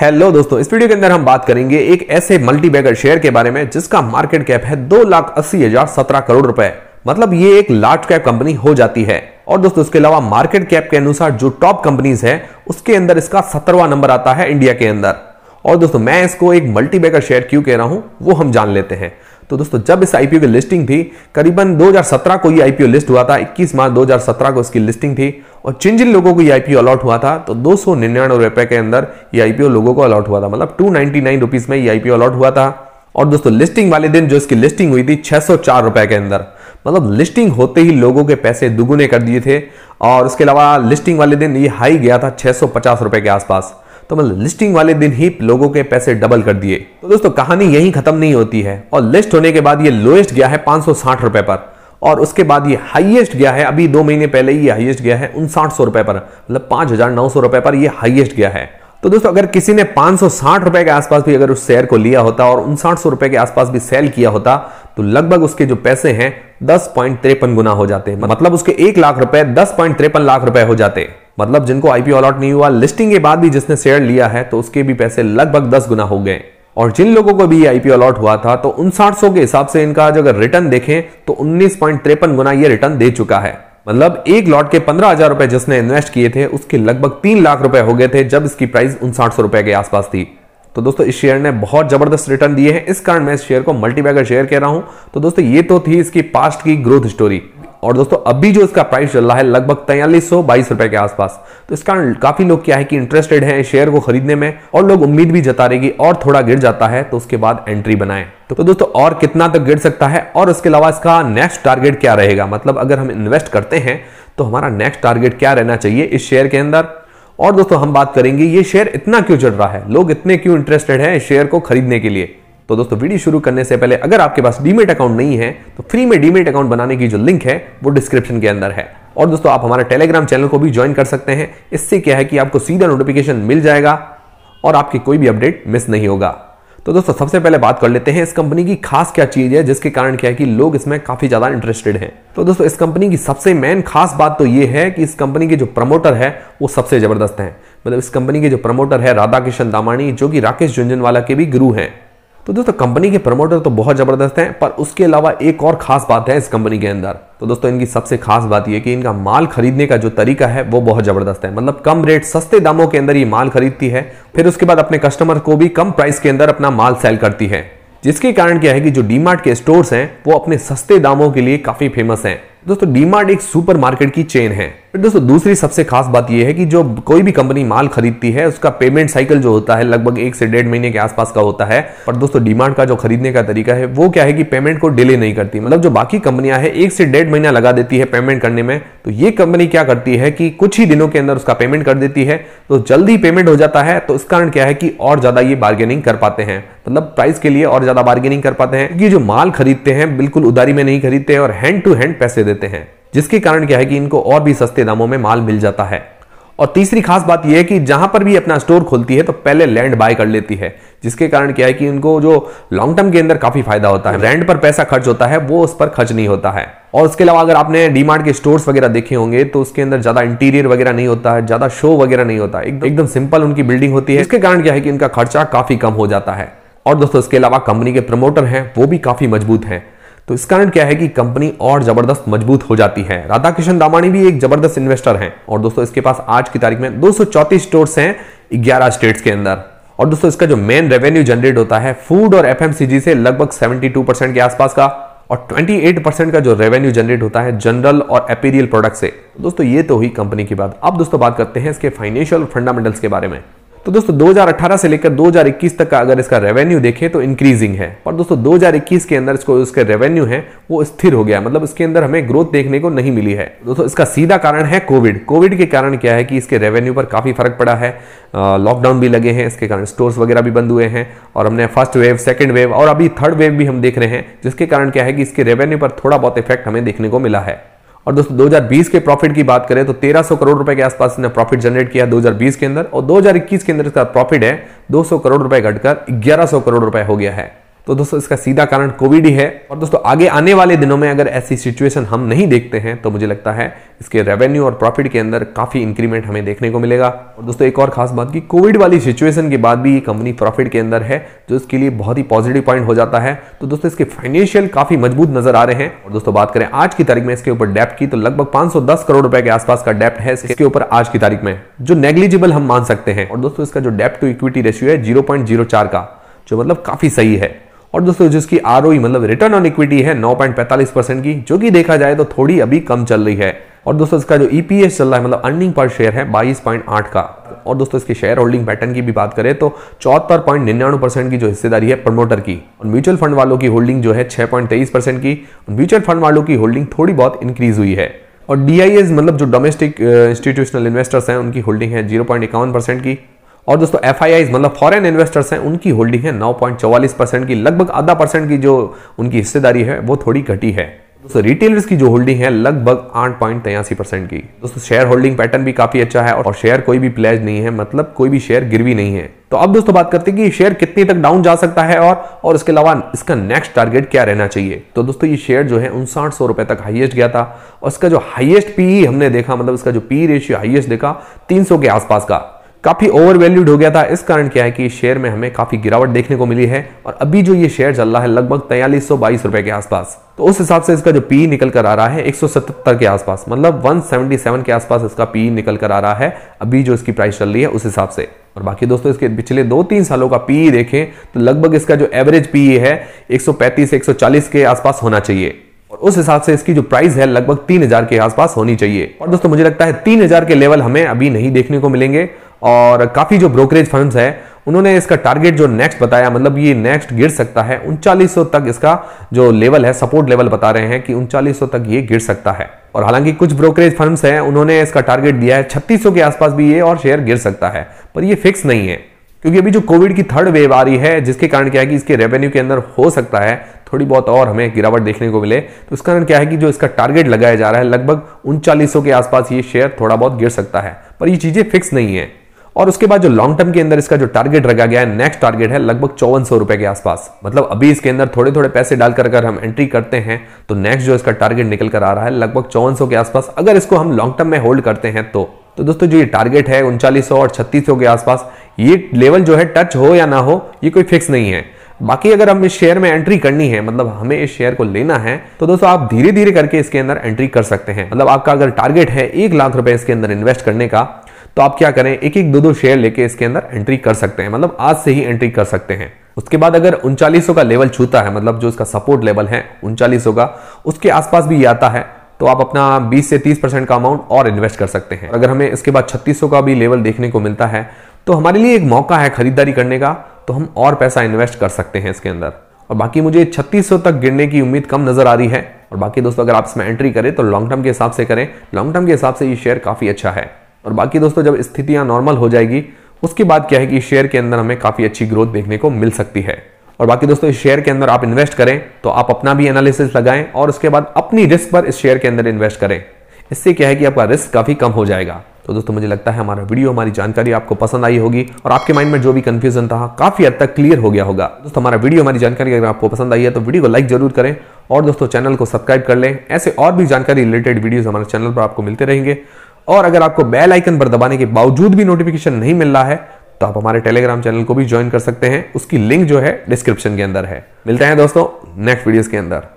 hello दोस्तों इस video के अंदर हम बात करेंगे एक ऐसे मल्टीबैगर शेयर के बारे में जिसका मार्केट कैप है दो लाख अस्सी हजार सत्रह करोड़ रुपए मतलब ये एक लार्ज कैप कंपनी हो जाती है और दोस्तों इसके अलावा मार्केट कैप के अनुसार जो टॉप कंपनीज है उसके अंदर इसका सत्रहवा नंबर आता है इंडिया के अंदर और दोस्तों मैं इसको एक मल्टीबैगर शेयर क्यों कह रहा हूं वो हम जान लेते हैं तो दोस्तों जब इस आईपीओ की लिस्टिंग थी करीबन 2017 को ये आईपीओ लिस्ट हुआ था 21 मार्च 2017 को इसकी लिस्टिंग थी और जिन जिन लोगों को ये आईपीओ अलॉट हुआ था तो दो सौ निन्यानवे रुपए के अंदर ये आईपीओ लोगों को अलॉट हुआ था मतलब टू नाइनटी में ये आईपीओ अलॉट हुआ था और दोस्तों लिस्टिंग वाले दिन जो इसकी लिस्टिंग हुई थी छह सौ रुपए के अंदर मतलब लिस्टिंग होते ही लोगों के पैसे दुगुने कर दिए थे और उसके अलावा लिस्टिंग वाले दिन ये हाई गया था छह सौ रुपए के आसपास तो मतलब लिस्टिंग वाले दिन ही लोगों के पैसे डबल कर दिए तो दोस्तों कहानी यही खत्म नहीं होती है और लिस्ट होने के बाद ये लोएस्ट गया है पांच रुपए पर और उसके बाद ये हाईएस्ट गया है अभी दो महीने पहले ये हाईएस्ट गया है उनसाठ सौ रुपए पर मतलब पांच हजार नौ सौ रुपए पर ये हाईएस्ट गया है तो दोस्तों अगर किसी ने पांच सौ साठ रुपए के आसपास भी अगर उस शेयर को लिया होता और उनसाठ सौ रुपए के आसपास भी सेल किया होता तो लगभग उसके जो पैसे हैं दस पॉइंट तिरपन गुना हो जाते मतलब उसके एक लाख रुपए दस पॉइंट तिरपन लाख रुपए हो जाते हैं मतलब जिनको आईपीओ अलॉट नहीं हुआ लिस्टिंग के बाद भी जिसने शेयर लिया है तो उसके भी पैसे लगभग दस गुना हो गए और जिन लोगों को भी आईपीओ अलॉट हुआ था तो उनसाठ सौ के हिसाब से इनका जो अगर रिटर्न देखें तो उन्नीस पॉइंट गुना ये रिटर्न दे चुका है मतलब एक लॉट के पंद्रह हजार रुपए जिसने इन्वेस्ट किए थे उसके लगभग तीन लाख रुपए हो गए थे जब इसकी प्राइस उनसाठ सौ रुपए के आसपास थी तो दोस्तों इस शेयर ने बहुत जबरदस्त रिटर्न दिए हैं इस कारण मैं इस शेयर को मल्टीबैगर शेयर कह रहा हूं तो दोस्तों ये तो थी इसकी पास्ट की ग्रोथ स्टोरी और दोस्तों अभी जो इसका प्राइस चल रहा है लगभग तैयलीस सौ बाईस रुपए के आसपास तो इस कारण काफी लोग क्या है कि इंटरेस्टेड हैं शेयर को खरीदने में और लोग उम्मीद भी जता रहेगी और थोड़ा गिर जाता है तो उसके बाद एंट्री बनाए तो, तो, दोस्तों और कितना तक गिर सकता है और उसके अलावा इसका नेक्स्ट टारगेट क्या रहेगा मतलब अगर हम इन्वेस्ट करते हैं तो हमारा नेक्स्ट टारगेट क्या रहना चाहिए इस शेयर के अंदर और दोस्तों हम बात करेंगे ये शेयर इतना क्यों चल रहा है लोग इतने क्यों इंटरेस्टेड हैं शेयर को खरीदने के लिए तो दोस्तों वीडियो शुरू करने से पहले अगर आपके पास डीमेट अकाउंट नहीं है तो फ्री में डीमेट अकाउंट बनाने की जो लिंक है वो डिस्क्रिप्शन के अंदर है और दोस्तों आप हमारे टेलीग्राम चैनल को भी ज्वाइन कर सकते हैं इससे क्या है कि आपको सीधा नोटिफिकेशन मिल जाएगा और आपकी कोई भी अपडेट मिस नहीं होगा तो दोस्तों सबसे पहले बात कर लेते हैं इस कंपनी की खास क्या चीज है जिसके कारण क्या है कि लोग इसमें काफी ज्यादा इंटरेस्टेड हैं तो दोस्तों इस कंपनी की सबसे मेन खास बात तो ये है कि इस कंपनी के जो प्रमोटर है वो सबसे जबरदस्त हैं मतलब इस कंपनी के जो प्रमोटर है राधा किशन दामाणी जो कि राकेश झुंझुनवाला के भी गुरु हैं तो दोस्तों कंपनी के प्रमोटर तो बहुत ज़बरदस्त हैं पर उसके अलावा एक और खास बात है इस कंपनी के अंदर तो दोस्तों इनकी सबसे खास बात यह कि इनका माल खरीदने का जो तरीका है वो बहुत ज़बरदस्त है मतलब कम रेट सस्ते दामों के अंदर ये माल खरीदती है फिर उसके बाद अपने कस्टमर को भी कम प्राइस के अंदर अपना माल सेल करती है जिसके कारण क्या है कि जो डीमार्ट के स्टोर्स हैं वो अपने सस्ते दामों के लिए काफ़ी फेमस हैं दोस्तों डीमार्ट एक सुपरमार्केट की चेन है फिर तो दोस्तों दूसरी सबसे खास बात यह है कि जो कोई भी कंपनी माल खरीदती है उसका पेमेंट साइकिल जो होता है लगभग एक से डेढ़ महीने के आसपास का होता है और दोस्तों डिमांड का जो खरीदने का तरीका है वो क्या है कि पेमेंट को डिले नहीं करती मतलब जो बाकी कंपनियां हैं एक से डेढ़ महीना लगा देती है पेमेंट करने में तो ये कंपनी क्या करती है कि कुछ ही दिनों के अंदर उसका पेमेंट कर देती है तो जल्दी पेमेंट हो जाता है तो इस कारण क्या है कि और ज्यादा ये बार्गेनिंग कर पाते हैं तो मतलब प्राइस के लिए और ज्यादा बार्गेनिंग कर पाते हैं क्योंकि जो माल खरीदते हैं बिल्कुल उदारी में नहीं खरीदते और हैंड टू हैंड पैसे देते हैं जिसके कारण क्या है कि इनको और भी सस्ते दामों में माल मिल जाता है और तीसरी खास बात यह है कि जहां पर भी अपना स्टोर खोलती है तो पहले लैंड बाय कर लेती है जिसके कारण क्या है कि इनको जो लॉन्ग टर्म के अंदर काफी फायदा होता है रेंट पर पैसा खर्च होता है वो उस पर खर्च नहीं होता है और उसके अलावा अगर आपने डीमार्ट के स्टोर्स वगैरह देखे होंगे तो उसके अंदर ज्यादा इंटीरियर वगैरह नहीं होता है ज्यादा शो वगैरह नहीं होता एकदम एकदम सिंपल उनकी बिल्डिंग होती है इसके कारण क्या है कि इनका खर्चा काफी कम हो जाता है और दोस्तों इसके अलावा कंपनी के प्रमोटर हैं वो भी काफी मजबूत हैं तो इस कारण क्या है कि कंपनी और जबरदस्त मजबूत हो जाती है राधाकृष्ण दामाणी भी एक जबरदस्त इन्वेस्टर हैं और दोस्तों इसके पास आज की तारीख में दो स्टोर्स हैं ग्यारह स्टेट्स के अंदर और दोस्तों इसका जो मेन रेवेन्यू जनरेट होता है फूड और एफएमसीजी से लगभग 72 परसेंट के आसपास का और 28 परसेंट का जो रेवेन्यू जनरेट होता है जनरल और एपीरियल प्रोडक्ट से दोस्तों ये तो हुई कंपनी की बात अब दोस्तों बात करते हैं इसके फाइनेंशियल फंडामेंटल्स के बारे में तो दोस्तों 2018 से लेकर 2021 तक का अगर इसका रेवेन्यू देखें तो इंक्रीजिंग है और दोस्तों 2021 के अंदर इसको इसके रेवेन्यू है वो स्थिर हो गया मतलब इसके अंदर हमें ग्रोथ देखने को नहीं मिली है दोस्तों इसका सीधा कारण है कोविड कोविड के कारण क्या है कि इसके रेवेन्यू पर काफ़ी फर्क पड़ा है लॉकडाउन भी लगे हैं इसके कारण स्टोर्स वगैरह भी बंद हुए हैं और हमने फर्स्ट वेव सेकेंड वेव और अभी थर्ड वेव भी हम देख रहे हैं जिसके कारण क्या है कि इसके रेवेन्यू पर थोड़ा बहुत इफेक्ट हमें देखने को मिला है और दोस्तों 2020 के प्रॉफिट की बात करें तो 1300 करोड़ रुपए के आसपास इसने प्रॉफिट जनरेट किया 2020 के अंदर और 2021 के अंदर इसका प्रॉफिट है 200 करोड़ रुपए घटकर 1100 करोड़ रुपए हो गया है तो दोस्तों इसका सीधा कारण कोविड ही है और दोस्तों आगे आने वाले दिनों में अगर ऐसी सिचुएशन हम नहीं देखते हैं तो मुझे लगता है इसके रेवेन्यू और प्रॉफिट के अंदर काफ़ी इंक्रीमेंट हमें देखने को मिलेगा और दोस्तों एक और खास बात की कोविड वाली सिचुएशन के बाद भी ये कंपनी प्रॉफिट के अंदर है जो इसके लिए बहुत ही पॉजिटिव पॉइंट हो जाता है तो दोस्तों इसके फाइनेंशियल काफ़ी मजबूत नजर आ रहे हैं और दोस्तों बात करें आज की तारीख में इसके ऊपर डेप्ट की तो लगभग पांच करोड़ रुपए के आसपास का डेप्ट है इसके ऊपर आज की तारीख में जो नेग्लिजिबल हम मान सकते हैं और दोस्तों इसका जो डेप्ट टू इक्विटी रेशियो है जीरो का जो मतलब काफी सही है और दोस्तों जिसकी आर मतलब रिटर्न ऑन इक्विटी है नौ परसेंट की जो कि देखा जाए तो थोड़ी अभी कम चल रही है और दोस्तों इसका जो ईपीएस e चल रहा है मतलब अर्निंग पर शेयर है 22.8 का और दोस्तों इसके शेयर होल्डिंग पैटर्न की भी बात करें तो चौहत्तर पॉइंट निन्यानवे परसेंट की जो हिस्सेदारी है प्रमोटर की और म्यूचुअल फंड वालों की होल्डिंग जो है छह पॉइंट तेईस परसेंट की म्यूचुअल फंड वालों की होल्डिंग थोड़ी बहुत इंक्रीज हुई है और डी मतलब जो डोमेस्टिक इंस्टीट्यूशनल इन्वेस्टर्स हैं उनकी होल्डिंग है जीरो पॉइंट इक्यावन परसेंट की और दोस्तों एफ मतलब फॉरेन इन्वेस्टर्स हैं उनकी होल्डिंग है नौ परसेंट की लगभग आधा परसेंट की जो उनकी हिस्सेदारी है वो थोड़ी घटी है दोस्तों रिटेलर्स की जो होल्डिंग है लगभग आठ पॉइंट तेयासी परसेंट की दोस्तों शेयर होल्डिंग पैटर्न भी काफी अच्छा है और शेयर कोई भी प्लेज नहीं है मतलब कोई भी शेयर गिरवी नहीं है तो अब दोस्तों बात करते हैं कि शेयर कितनी तक डाउन जा सकता है और और इसके अलावा इसका नेक्स्ट टारगेट क्या रहना चाहिए तो दोस्तों ये शेयर जो है उनसाठ सौ रुपए तक हाईएस्ट गया था और इसका जो हाईएस्ट पीई e हमने देखा मतलब इसका जो पी रेशियो हाईएस्ट देखा 300 के आसपास का काफ़ी ओवर वैल्यूड हो गया था इस कारण क्या है कि शेयर में हमें काफ़ी गिरावट देखने को मिली है और अभी जो ये शेयर चल रहा है लगभग तैयलीस सौ बाईस रुपए के आसपास तो उस हिसाब से इसका जो पी निकल कर आ रहा है एक के आसपास मतलब 177 के आसपास इसका पी निकल कर आ रहा है अभी जो इसकी प्राइस चल रही है उस हिसाब से और बाकी दोस्तों इसके पिछले दो तीन सालों का पी देखें तो लगभग इसका जो एवरेज पी है एक सौ के आसपास होना चाहिए और उस हिसाब से इसकी जो प्राइस है लगभग हजार के आसपास होनी चाहिए और दोस्तों मुझे लगता है हजार के लेवल हमें अभी नहीं देखने को मिलेंगे और काफ़ी जो ब्रोकरेज फर्म्स हैं उन्होंने इसका टारगेट जो नेक्स्ट बताया मतलब ये नेक्स्ट गिर सकता है उनचालीस तक इसका जो लेवल है सपोर्ट लेवल बता रहे हैं कि उनचालीस तक ये गिर सकता है और हालांकि कुछ ब्रोकरेज फर्म्स हैं उन्होंने इसका टारगेट दिया है छत्तीस के आसपास भी ये और शेयर गिर सकता है पर ये फिक्स नहीं है क्योंकि अभी जो कोविड की थर्ड वेव आ रही है जिसके कारण क्या है कि इसके रेवेन्यू के अंदर हो सकता है थोड़ी बहुत और हमें गिरावट देखने को मिले तो इस कारण क्या है कि जो इसका टारगेट लगाया जा रहा है लगभग उनचालीस के आसपास ये शेयर थोड़ा बहुत गिर सकता है पर ये चीज़ें फिक्स नहीं है और उसके बाद जो लॉन्ग टर्म के अंदर इसका जो टारगेट रखा गया है नेक्स्ट टारगेट है लगभग चौवन सौ रुपए के आसपास मतलब अभी इसके अंदर थोड़े थोड़े पैसे डालकर अगर हम एंट्री करते हैं तो नेक्स्ट जो इसका टारगेट निकल कर आ रहा है लगभग चौवन के आसपास अगर इसको हम लॉन्ग टर्म में होल्ड करते हैं तो तो दोस्तों जो ये टारगेट है उनचालीस और छत्तीस के आसपास ये लेवल जो है टच हो या ना हो ये कोई फिक्स नहीं है बाकी अगर हम इस शेयर में एंट्री करनी है मतलब हमें इस शेयर को लेना है तो दोस्तों आप धीरे धीरे करके इसके अंदर एंट्री कर सकते हैं मतलब आपका अगर टारगेट है एक लाख रुपए इसके अंदर इन्वेस्ट करने का तो आप क्या करें एक एक दो दो शेयर लेके इसके अंदर एंट्री कर सकते हैं मतलब आज से ही एंट्री कर सकते हैं उसके बाद अगर उनचालीस का लेवल छूता है मतलब जो इसका सपोर्ट लेवल है उनचालीस का उसके आसपास भी आता है तो आप अपना 20 से 30 परसेंट का अमाउंट और इन्वेस्ट कर सकते हैं अगर हमें इसके बाद 3600 का भी लेवल देखने को मिलता है तो हमारे लिए एक मौका है खरीदारी करने का तो हम और पैसा इन्वेस्ट कर सकते हैं इसके अंदर और बाकी मुझे 3600 तक गिरने की उम्मीद कम नजर आ रही है और बाकी दोस्तों अगर आप इसमें एंट्री करें तो लॉन्ग टर्म के हिसाब से करें लॉन्ग टर्म के हिसाब से ये शेयर काफ़ी अच्छा है और बाकी दोस्तों जब स्थितियां नॉर्मल हो जाएगी उसके बाद क्या है कि शेयर के अंदर हमें काफ़ी अच्छी ग्रोथ देखने को मिल सकती है और बाकी दोस्तों इस शेयर के अंदर आप इन्वेस्ट करें तो आप अपना भी एनालिसिस लगाएं और उसके बाद अपनी रिस्क पर इस शेयर के अंदर इन्वेस्ट करें इससे क्या है कि आपका रिस्क काफ़ी कम हो जाएगा तो दोस्तों मुझे लगता है हमारा वीडियो हमारी जानकारी आपको पसंद आई होगी और आपके माइंड में जो भी कंफ्यूजन था काफ़ी हद तक क्लियर हो गया होगा दोस्तों हमारा वीडियो हमारी जानकारी अगर आपको पसंद आई है तो वीडियो को लाइक जरूर करें और दोस्तों चैनल को सब्सक्राइब कर लें ऐसे और भी जानकारी रिलेटेड वीडियोज़ हमारे चैनल पर आपको मिलते रहेंगे और अगर आपको बेल आइकन पर दबाने के बावजूद भी नोटिफिकेशन नहीं मिल रहा है तो आप हमारे टेलीग्राम चैनल को भी ज्वाइन कर सकते हैं उसकी लिंक जो है डिस्क्रिप्शन के अंदर है मिलते हैं दोस्तों नेक्स्ट वीडियोस के अंदर